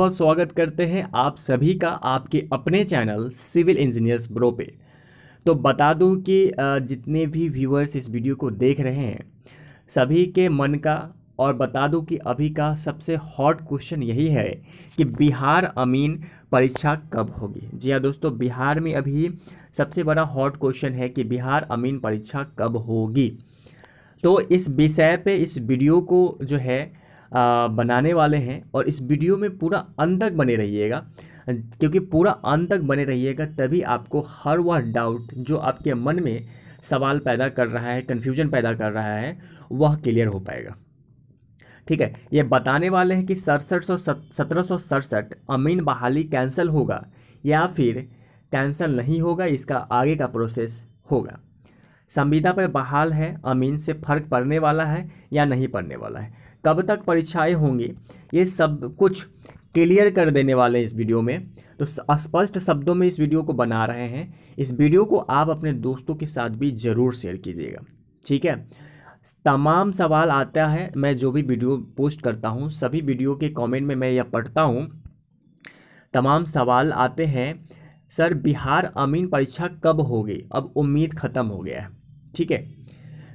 बहुत स्वागत करते हैं आप सभी का आपके अपने चैनल सिविल इंजीनियर्स ब्रो पे तो बता दूं कि जितने भी व्यूअर्स इस वीडियो को देख रहे हैं सभी के मन का और बता दूं कि अभी का सबसे हॉट क्वेश्चन यही है कि बिहार अमीन परीक्षा कब होगी जी हाँ दोस्तों बिहार में अभी सबसे बड़ा हॉट क्वेश्चन है कि बिहार अमीन परीक्षा कब होगी तो इस विषय पे इस वीडियो को जो है बनाने वाले हैं और इस वीडियो में पूरा अंत तक बने रहिएगा क्योंकि पूरा अंत तक बने रहिएगा तभी आपको हर वह डाउट जो आपके मन में सवाल पैदा कर रहा है कन्फ्यूजन पैदा कर रहा है वह क्लियर हो पाएगा ठीक है ये बताने वाले हैं कि सड़सठ सौ सत्रह सौ सड़सठ अमीन बहाली कैंसिल होगा या फिर कैंसिल नहीं होगा इसका आगे का प्रोसेस होगा संविदा पर बहाल है अमीन से फर्क पड़ने वाला है या नहीं पड़ने वाला है कब तक परीक्षाएं होंगी ये सब कुछ क्लियर कर देने वाले हैं इस वीडियो में तो स्पष्ट शब्दों में इस वीडियो को बना रहे हैं इस वीडियो को आप अपने दोस्तों के साथ भी ज़रूर शेयर कीजिएगा ठीक है तमाम सवाल आता है मैं जो भी वीडियो पोस्ट करता हूँ सभी वीडियो के कमेंट में मैं यह पढ़ता हूँ तमाम सवाल आते हैं सर बिहार अमीन परीक्षा कब होगी अब उम्मीद ख़त्म हो गया है ठीक है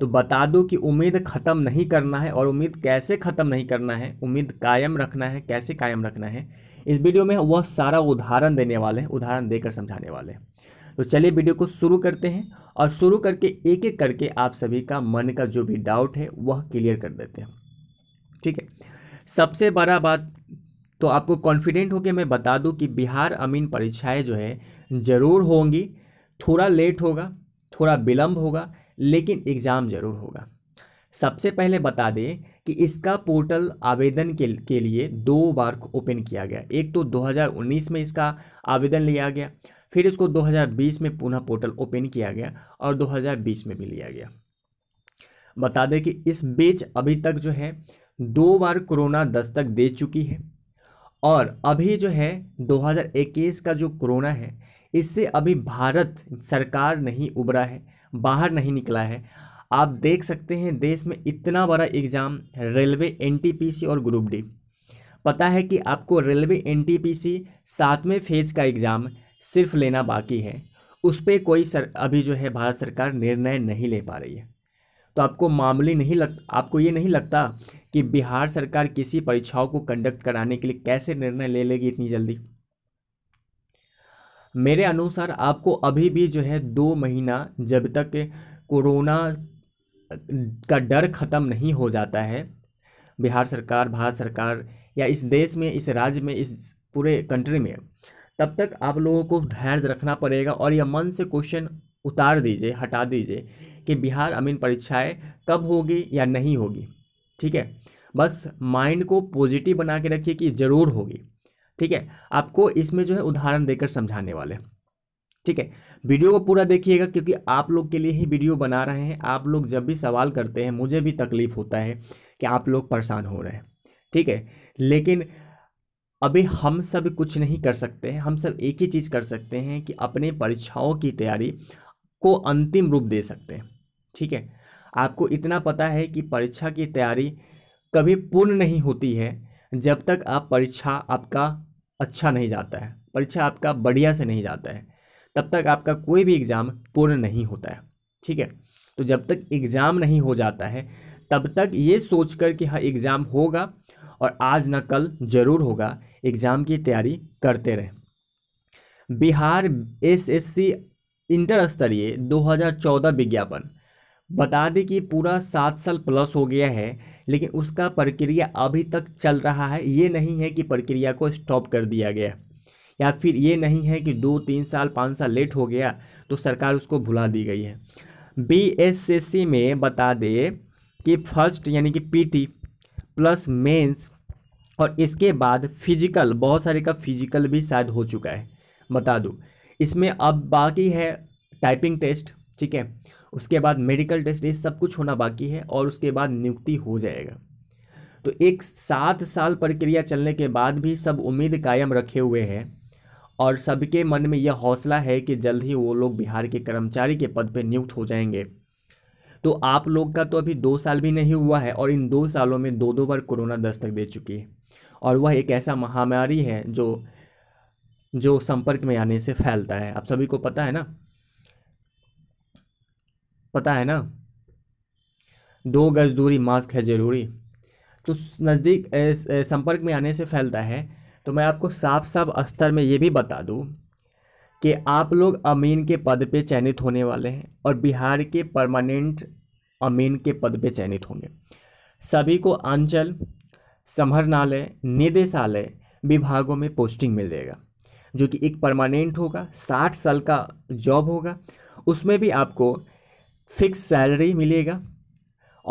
तो बता दो कि उम्मीद ख़त्म नहीं करना है और उम्मीद कैसे ख़त्म नहीं करना है उम्मीद कायम रखना है कैसे कायम रखना है इस वीडियो में वह सारा उदाहरण देने वाले हैं उदाहरण देकर समझाने वाले हैं तो चलिए वीडियो को शुरू करते हैं और शुरू करके एक एक करके आप सभी का मन का जो भी डाउट है वह क्लियर कर देते हैं ठीक है सबसे बड़ा बात तो आपको कॉन्फिडेंट होकर मैं बता दूं कि बिहार अमीन परीक्षाएं जो है ज़रूर होंगी थोड़ा लेट होगा थोड़ा विलम्ब होगा लेकिन एग्ज़ाम ज़रूर होगा सबसे पहले बता दें कि इसका पोर्टल आवेदन के, के लिए दो बार ओपन किया गया एक तो 2019 में इसका आवेदन लिया गया फिर इसको 2020 में पुनः पोर्टल ओपन किया गया और 2020 में भी लिया गया बता दें कि इस बीच अभी तक जो है दो बार कोरोना दस्तक दे चुकी है और अभी जो है 2021 का जो कोरोना है इससे अभी भारत सरकार नहीं उभरा है बाहर नहीं निकला है आप देख सकते हैं देश में इतना बड़ा एग्ज़ाम रेलवे एनटीपीसी और ग्रुप डी पता है कि आपको रेलवे एनटीपीसी सातवें फेज का एग्ज़ाम सिर्फ लेना बाकी है उस पर कोई सर अभी जो है भारत सरकार निर्णय नहीं ले पा रही है तो आपको मामूली नहीं लग आपको ये नहीं लगता कि बिहार सरकार किसी परीक्षाओं को कंडक्ट कराने के लिए कैसे निर्णय ले लेगी इतनी जल्दी मेरे अनुसार आपको अभी भी जो है दो महीना जब तक कोरोना का डर ख़त्म नहीं हो जाता है बिहार सरकार भारत सरकार या इस देश में इस राज्य में इस पूरे कंट्री में तब तक आप लोगों को धैर्य रखना पड़ेगा और यह मन से क्वेश्चन उतार दीजिए हटा दीजिए कि बिहार अमीन परीक्षाएं कब होगी या नहीं होगी ठीक है बस माइंड को पॉजिटिव बना के रखिए कि ज़रूर होगी ठीक है आपको इसमें जो है उदाहरण देकर समझाने वाले ठीक है वीडियो को पूरा देखिएगा क्योंकि आप लोग के लिए ही वीडियो बना रहे हैं आप लोग जब भी सवाल करते हैं मुझे भी तकलीफ होता है कि आप लोग परेशान हो रहे हैं ठीक है लेकिन अभी हम सब कुछ नहीं कर सकते हैं हम सब एक ही चीज़ कर सकते हैं कि अपने परीक्षाओं की तैयारी को अंतिम रूप दे सकते हैं ठीक है आपको इतना पता है कि परीक्षा की तैयारी कभी पूर्ण नहीं होती है जब तक आप परीक्षा आपका अच्छा नहीं जाता है परीक्षा आपका बढ़िया से नहीं जाता है तब तक आपका कोई भी एग्ज़ाम पूर्ण नहीं होता है ठीक है तो जब तक एग्ज़ाम नहीं हो जाता है तब तक ये सोच कर कि हाँ एग्ज़ाम होगा और आज ना कल ज़रूर होगा एग्ज़ाम की तैयारी करते रहें बिहार एसएससी इंटर स्तरीय 2014 विज्ञापन बता दें कि पूरा सात साल प्लस हो गया है लेकिन उसका प्रक्रिया अभी तक चल रहा है ये नहीं है कि प्रक्रिया को स्टॉप कर दिया गया या फिर ये नहीं है कि दो तीन साल पाँच साल लेट हो गया तो सरकार उसको भुला दी गई है बी में बता दे कि फर्स्ट यानी कि पी प्लस मेंस और इसके बाद फिजिकल बहुत सारे का फिजिकल भी शायद हो चुका है बता दूँ इसमें अब बाकी है टाइपिंग टेस्ट ठीक है उसके बाद मेडिकल टेस्ट ये सब कुछ होना बाकी है और उसके बाद नियुक्ति हो जाएगा तो एक सात साल प्रक्रिया चलने के बाद भी सब उम्मीद कायम रखे हुए हैं और सबके मन में यह हौसला है कि जल्द ही वो लोग बिहार के कर्मचारी के पद पर नियुक्त हो जाएंगे तो आप लोग का तो अभी दो साल भी नहीं हुआ है और इन दो सालों में दो दो बार कोरोना दस्तक दे चुकी है और वह एक ऐसा महामारी है जो जो संपर्क में आने से फैलता है आप सभी को पता है ना पता है ना दो गज दूरी मास्क है ज़रूरी तो नज़दीक संपर्क में आने से फैलता है तो मैं आपको साफ साफ स्तर में ये भी बता दूँ कि आप लोग अमीन के पद पे चयनित होने वाले हैं और बिहार के परमानेंट अमीन के पद पे चयनित होंगे सभी को आंचल समरणालय निदेशालय विभागों में पोस्टिंग मिल जाएगा जो कि एक परमानेंट होगा साठ साल का जॉब होगा उसमें भी आपको फिक्स सैलरी मिलेगा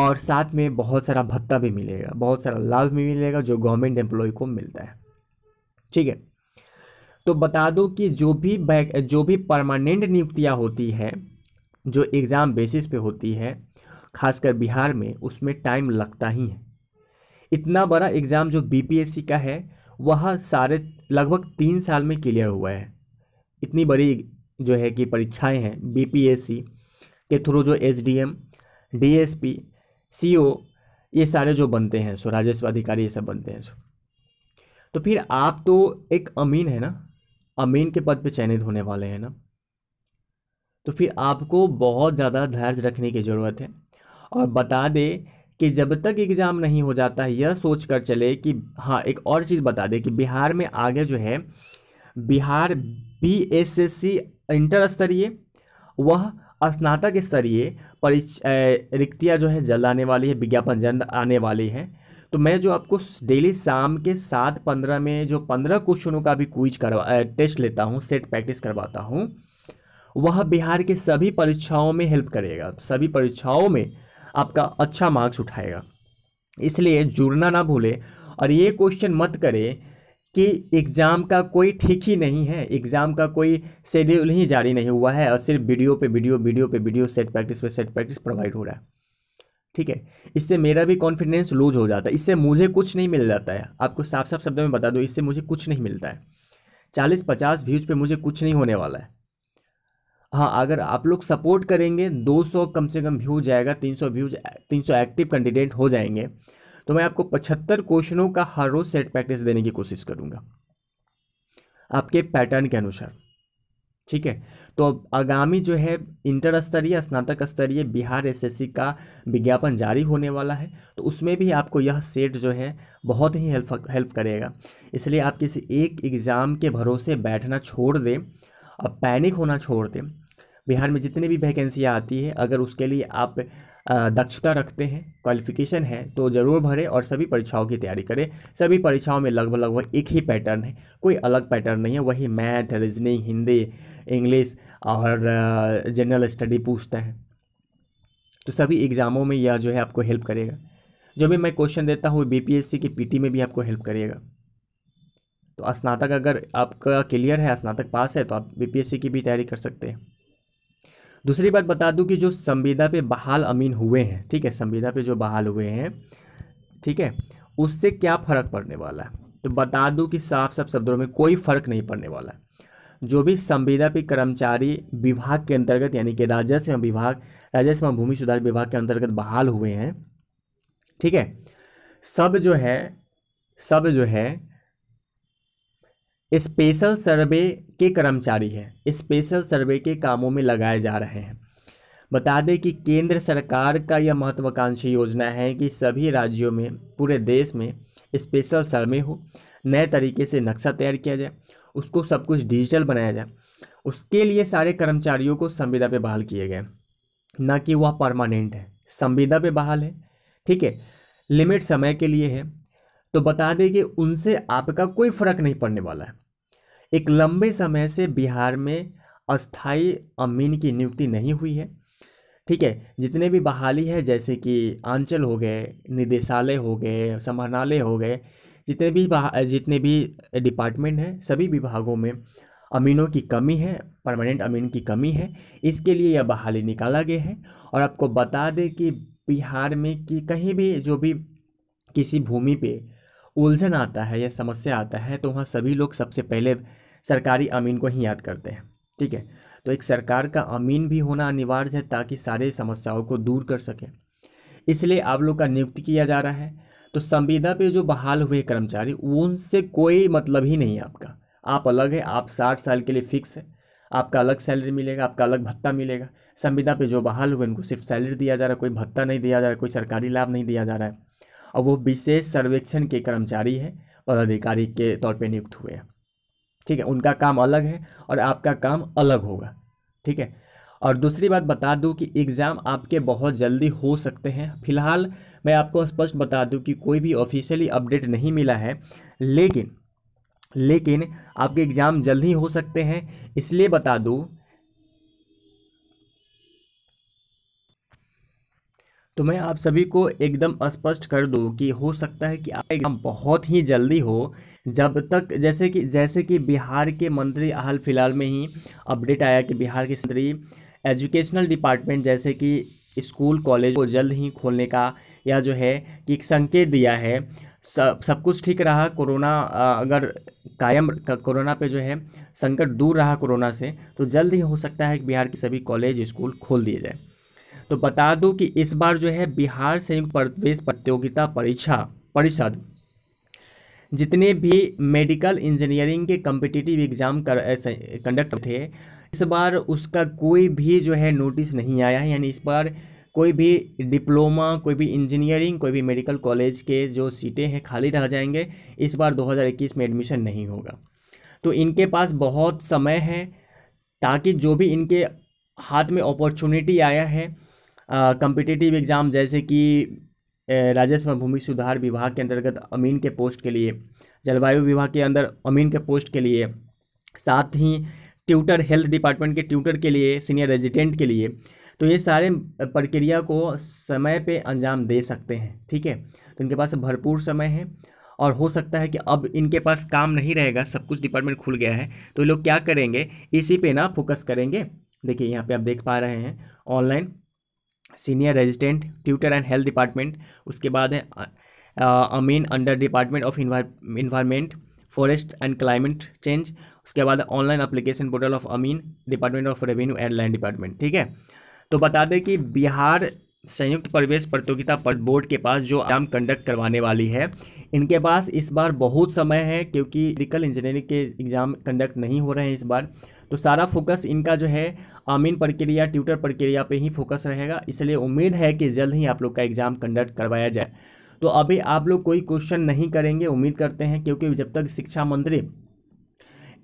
और साथ में बहुत सारा भत्ता भी मिलेगा बहुत सारा लाभ भी मिलेगा जो गवर्नमेंट एम्प्लॉय को मिलता है ठीक है तो बता दो कि जो भी बैक जो भी परमानेंट नियुक्तियाँ होती है जो एग्ज़ाम बेसिस पे होती है खासकर बिहार में उसमें टाइम लगता ही है इतना बड़ा एग्ज़ाम जो बी का है वह सारे लगभग तीन साल में क्लियर हुआ है इतनी बड़ी जो है कि परीक्षाएं हैं बी के थ्रू जो S D M D S P C O ये सारे जो बनते हैं सो राजस्व अधिकारी ये सब बनते हैं सो तो फिर आप तो एक अमीन है ना अमीन के पद पे चयनित होने वाले हैं ना तो फिर आपको बहुत ज़्यादा धैर्य रखने की ज़रूरत है और बता दे कि जब तक एग्ज़ाम नहीं हो जाता है यह सोच कर चले कि हाँ एक और चीज़ बता दे कि बिहार में आगे जो है Bihar B S S C inter स्तरीय वह स्नातक स्तरीय परीक्षा रिक्तियाँ जो है जल्द आने वाली है विज्ञापन जल्द आने वाली है तो मैं जो आपको डेली शाम के सात पंद्रह में जो पंद्रह क्वेश्चनों का भी क्विज करवा टेस्ट लेता हूँ सेट प्रैक्टिस करवाता हूँ वह बिहार के सभी परीक्षाओं में हेल्प करेगा तो सभी परीक्षाओं में आपका अच्छा मार्क्स उठाएगा इसलिए जुड़ना ना भूले और ये क्वेश्चन मत करें कि एग्ज़ाम का कोई ठीक ही नहीं है एग्ज़ाम का कोई शेड्यूल ही जारी नहीं हुआ है और सिर्फ वीडियो पे वीडियो वीडियो पे वीडियो सेट प्रैक्टिस पे सेट प्रैक्टिस प्रोवाइड हो रहा है ठीक है इससे मेरा भी कॉन्फिडेंस लूज हो जाता है इससे मुझे कुछ नहीं मिल जाता है आपको साफ साफ शब्दों में बता दो इससे मुझे कुछ नहीं मिलता है चालीस पचास व्यूज़ पर मुझे कुछ नहीं होने वाला है हाँ अगर आप लोग सपोर्ट करेंगे 200 कम से कम व्यूज आएगा 300 व्यूज 300 एक्टिव कैंडिडेट हो जाएंगे तो मैं आपको पचहत्तर क्वेश्चनों का हर रोज सेट प्रैक्टिस देने की कोशिश करूँगा आपके पैटर्न के अनुसार ठीक है तो अब आगामी जो है इंटर स्तरीय स्नातक स्तरीय बिहार एसएससी का विज्ञापन जारी होने वाला है तो उसमें भी आपको यह सेट जो है बहुत ही हेल्प हेल्प करेगा इसलिए आप किसी एक एग्ज़ाम के भरोसे बैठना छोड़ दें और पैनिक होना छोड़ दें बिहार में जितनी भी वैकेंसियाँ आती है अगर उसके लिए आप दक्षता रखते हैं क्वालिफिकेशन है तो ज़रूर भरें और सभी परीक्षाओं की तैयारी करें सभी परीक्षाओं में लगभग लगभग एक ही पैटर्न है कोई अलग पैटर्न नहीं है वही मैथ रीजनिंग हिंदी इंग्लिश और जनरल स्टडी पूछते हैं तो सभी एग्ज़ामों में यह जो है आपको हेल्प करेगा जो भी मैं क्वेश्चन देता हूँ बीपीएससी की पीटी में भी आपको हेल्प करेगा तो स्नातक अगर आपका क्लियर है स्नातक पास है तो आप बीपीएससी की भी तैयारी कर सकते हैं दूसरी बात बता दूं कि जो संविदा पे बहाल अमीन हुए हैं ठीक है संविदा पे जो बहाल हुए हैं ठीक है उससे क्या फ़र्क पड़ने वाला है तो बता दूं कि साफ साफ शब्दों में कोई फ़र्क नहीं पड़ने वाला है जो भी संविदा पे कर्मचारी विभाग के अंतर्गत यानी कि राजस्व विभाग राजस्व भूमि सुधार विभाग के अंतर्गत बहाल हुए हैं ठीक है सब जो है सब जो है स्पेशल सर्वे के कर्मचारी हैं स्पेशल सर्वे के कामों में लगाए जा रहे हैं बता दें कि केंद्र सरकार का यह महत्वाकांक्षी योजना है कि सभी राज्यों में पूरे देश में स्पेशल सर्वे हो नए तरीके से नक्शा तैयार किया जाए उसको सब कुछ डिजिटल बनाया जाए उसके लिए सारे कर्मचारियों को संविदा पे बहाल किए गए ना कि वह परमानेंट है संविदा पे बहाल है ठीक है लिमिट समय के लिए है तो बता दें कि उनसे आपका कोई फर्क नहीं पड़ने वाला है एक लंबे समय से बिहार में अस्थाई अमीन की नियुक्ति नहीं हुई है ठीक है जितने भी बहाली है जैसे कि आंचल हो गए निदेशालय हो गए समाहरणालय हो गए जितने भी जितने भी डिपार्टमेंट हैं सभी विभागों में अमीनों की कमी है परमानेंट अमीन की कमी है इसके लिए यह बहाली निकाला गया है और आपको बता दें कि बिहार में कि कहीं भी जो भी किसी भूमि पे उलझन आता है या समस्या आता है तो वहाँ सभी लोग सबसे पहले सरकारी अमीन को ही याद करते हैं ठीक है तो एक सरकार का अमीन भी होना अनिवार्य है ताकि सारे समस्याओं को दूर कर सके इसलिए आप लोग का नियुक्ति किया जा रहा है तो संविदा पे जो बहाल हुए कर्मचारी उनसे कोई मतलब ही नहीं है आपका आप अलग है आप साठ साल के लिए फिक्स है आपका अलग सैलरी मिलेगा आपका अलग भत्ता मिलेगा संविदा पे जो बहाल हुए उनको सिर्फ सैलरी दिया जा रहा है कोई भत्ता नहीं दिया जा रहा है कोई सरकारी लाभ नहीं दिया जा रहा है और वो विशेष सर्वेक्षण के कर्मचारी है पदाधिकारी के तौर पर नियुक्त हुए हैं ठीक है उनका काम अलग है और आपका काम अलग होगा ठीक है और दूसरी बात बता दूं कि एग्ज़ाम आपके बहुत जल्दी हो सकते हैं फिलहाल मैं आपको स्पष्ट बता दूं कि कोई भी ऑफिशियली अपडेट नहीं मिला है लेकिन लेकिन आपके एग्ज़ाम जल्दी हो सकते हैं इसलिए बता दूं तो मैं आप सभी को एकदम स्पष्ट कर दूं कि हो सकता है कि आपका एग्ज़ाम बहुत ही जल्दी हो जब तक जैसे कि जैसे कि बिहार के मंत्री हाल फिलहाल में ही अपडेट आया कि बिहार के मंत्री एजुकेशनल डिपार्टमेंट जैसे कि स्कूल कॉलेज को जल्द ही खोलने का या जो है कि एक संकेत दिया है सब सब कुछ ठीक रहा कोरोना अगर कायम कोरोना पे जो है संकट दूर रहा कोरोना से तो जल्द ही हो सकता है कि बिहार के सभी कॉलेज स्कूल खोल दिए जाए तो बता दूं कि इस बार जो है बिहार संयुक्त प्रवेश प्रतियोगिता परीक्षा परिषद जितने भी मेडिकल इंजीनियरिंग के कम्पिटिटिव एग्ज़ाम कर कंडक्ट थे इस बार उसका कोई भी जो है नोटिस नहीं आया है यानी इस बार कोई भी डिप्लोमा कोई भी इंजीनियरिंग कोई भी मेडिकल कॉलेज के जो सीटें हैं खाली रह जाएंगे इस बार 2021 में एडमिशन नहीं होगा तो इनके पास बहुत समय है ताकि जो भी इनके हाथ में अपॉर्चुनिटी आया है कम्पिटिटिव एग्ज़ाम जैसे कि राजस्व भूमि सुधार विभाग के अंतर्गत अमीन के पोस्ट के लिए जलवायु विभाग के अंदर अमीन के पोस्ट के लिए साथ ही ट्यूटर हेल्थ डिपार्टमेंट के ट्यूटर के लिए सीनियर रेजिडेंट के लिए तो ये सारे प्रक्रिया को समय पे अंजाम दे सकते हैं ठीक है तो इनके पास भरपूर समय है और हो सकता है कि अब इनके पास काम नहीं रहेगा सब कुछ डिपार्टमेंट खुल गया है तो लोग क्या करेंगे इसी पे ना फोकस करेंगे देखिए यहाँ पे आप देख पा रहे हैं online senior resident tutor and health department उसके बाद है अमीन under department of environment forest and climate change उसके बाद ऑनलाइन अप्लीकेशन पोर्टल ऑफ अमीन department of revenue and land department ठीक है तो बता दें कि बिहार संयुक्त प्रवेश प्रतियोगिता बोर्ड के पास जो एग्जाम कंडक्ट करवाने वाली है इनके पास इस बार बहुत समय है क्योंकि मेडिकल इंजीनियरिंग के एग्ज़ाम कंडक्ट नहीं हो रहे हैं इस बार तो सारा फोकस इनका जो है अमीन प्रक्रिया ट्यूटर प्रक्रिया पे ही फोकस रहेगा इसलिए उम्मीद है कि जल्द ही आप लोग का एग्ज़ाम कंडक्ट करवाया जाए तो अभी आप लोग कोई क्वेश्चन नहीं करेंगे उम्मीद करते हैं क्योंकि जब तक शिक्षा मंत्री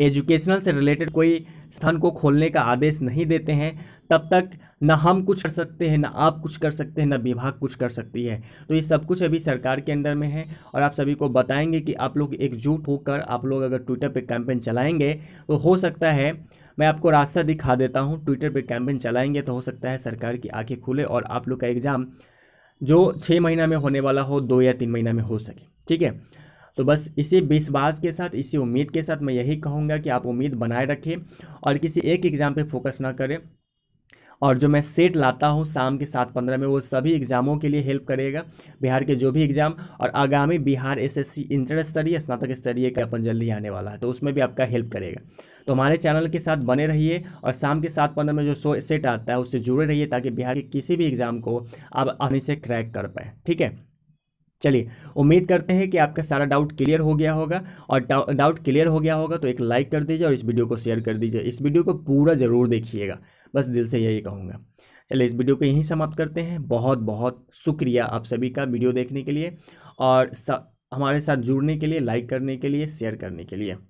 एजुकेशनल से रिलेटेड कोई स्थान को खोलने का आदेश नहीं देते हैं तब तक ना हम कुछ कर सकते हैं ना आप कुछ कर सकते हैं ना विभाग कुछ कर सकती है तो ये सब कुछ अभी सरकार के अंदर में है और आप सभी को बताएंगे कि आप लोग एकजुट होकर आप लोग अगर ट्विटर पे कैंपेन चलाएंगे तो हो सकता है मैं आपको रास्ता दिखा देता हूँ ट्विटर पे कैंपेन चलाएंगे तो हो सकता है सरकार की आँखें खुले और आप लोग का एग्ज़ाम जो छः महीना में होने वाला हो दो या तीन महीना में हो सके ठीक है तो बस इसी विश्वास के साथ इसी उम्मीद के साथ मैं यही कहूँगा कि आप उम्मीद बनाए रखें और किसी एक एग्ज़ाम पर फोकस ना करें और जो मैं सेट लाता हूँ शाम के सात पंद्रह में वो सभी एग्ज़ामों के लिए हेल्प करेगा बिहार के जो भी एग्ज़ाम और आगामी बिहार एसएससी इंटर स्तरीय स्नातक स्तरीय का अपन जल्दी आने वाला है तो उसमें भी आपका हेल्प करेगा तो हमारे चैनल के साथ बने रहिए और शाम के सात पंद्रह में जो शो सेट आता है उससे जुड़े रहिए ताकि बिहार के किसी भी एग्ज़ाम को आप आसानी से क्रैक कर पाएँ ठीक है चलिए उम्मीद करते हैं कि आपका सारा डाउट क्लियर हो गया होगा और डाउट क्लियर हो गया होगा तो एक लाइक कर दीजिए और इस वीडियो को शेयर कर दीजिए इस वीडियो को पूरा ज़रूर देखिएगा बस दिल से यही कहूँगा चलिए इस वीडियो को यहीं समाप्त करते हैं बहुत बहुत शुक्रिया आप सभी का वीडियो देखने के लिए और हमारे साथ जुड़ने के लिए लाइक करने के लिए शेयर करने के लिए